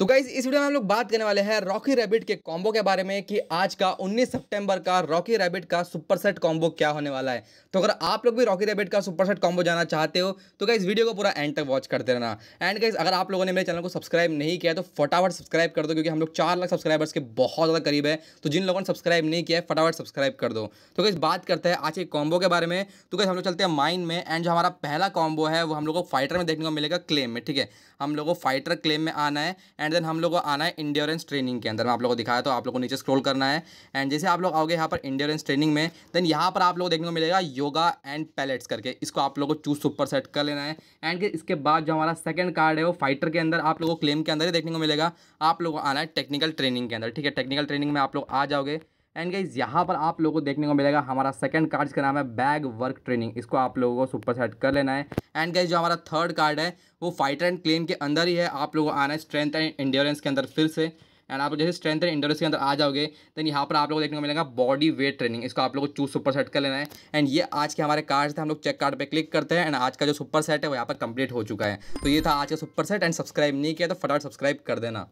तो गाइज इस वीडियो में हम लोग बात करने वाले हैं रॉकी रैबिट के कॉम्बो के बारे में कि आज का 19 सितंबर का रॉकी रैबिट का सुपर सेट कॉम्बो क्या होने वाला है तो अगर आप लोग भी रॉकी रैबिट का सुपर सेट कॉम्बो जाना चाहते हो तो गाइज वीडियो को पूरा एंड तक वॉच करते रहना एंड गाइज अगर आप लोगों ने मेरे चैनल को सब्सक्राइब नहीं किया तो फटाफट सब्सक्राइब कर दो क्योंकि हम लोग चार लाख सब्सक्राइबर्स के बहुत ज़्यादा करीब है तो जिन लोगों ने सब्सक्राइब नहीं किया फटाफट सब्सक्राइब कर दो तो गाइज बात करते हैं आज के कॉम्बो के बारे में तो गाइज हम लोग चलते हैं माइंड में एंड जो हमारा पहला कॉम्बो है वो हम लोग को फाइटर में देखने को मिलेगा क्लेम में ठीक है हम लोग को फाइटर क्लेम में आना है एंड एंड देन हम लोग को आना है इंडियोरेंस ट्रेनिंग के अंदर मैं आप लोगों को दिखाया तो आप लोगों को नीचे स्क्रॉल करना है एंड जैसे आप लोग आओगे यहाँ पर इंडियोरेंस ट्रेनिंग में देन यहाँ पर आप लोग देखने को मिलेगा योगा एंड पैलेट्स करके इसको आप लोगों को चूज सुपर सेट कर लेना है एंड इसके बाद जो हमारा सेकंड कार्ड है वो फाइटर के अंदर आप लोगों को क्लेम के अंदर ही देखने को मिलेगा आप लोगों को आना है टेक्निकल ट्रेनिंग के अंदर ठीक है टेक्निकल ट्रेनिंग में आप लोग आ जाओगे एंड गाइज यहाँ पर आप लोगों को देखने को मिलेगा हमारा सेकंड कार्ड जिसका नाम है बैग वर्क ट्रेनिंग इसको आप लोगों को सुपर सेट कर लेना है एंड गाइज जो हमारा थर्ड कार्ड है वो फाइटर एंड क्लेम के अंदर ही है आप लोगों को आना है स्ट्रेंथ एंड इंड्योरेंस के अंदर फिर से एंड आप जैसे स्ट्रेंथ एंड इंडोरेंस के अंदर आ जाओगे देन यहाँ पर आप लोग देखने को मिलेगा बॉडी वेट ट्रेनिंग इसको आप लोग को चूज सुपर सेट कर लेना है एंड ये आज के हमारे कार्ड थे हम लोग चेक कार्ड पर क्लिक करते हैं एंड आज का जो सुपर सेट है वो यहाँ पर कंप्लीट हो चुका है तो ये था आज का सुपर सेट एंड सब्सक्राइब नहीं किया तो फटाफट सब्सक्राइब कर देना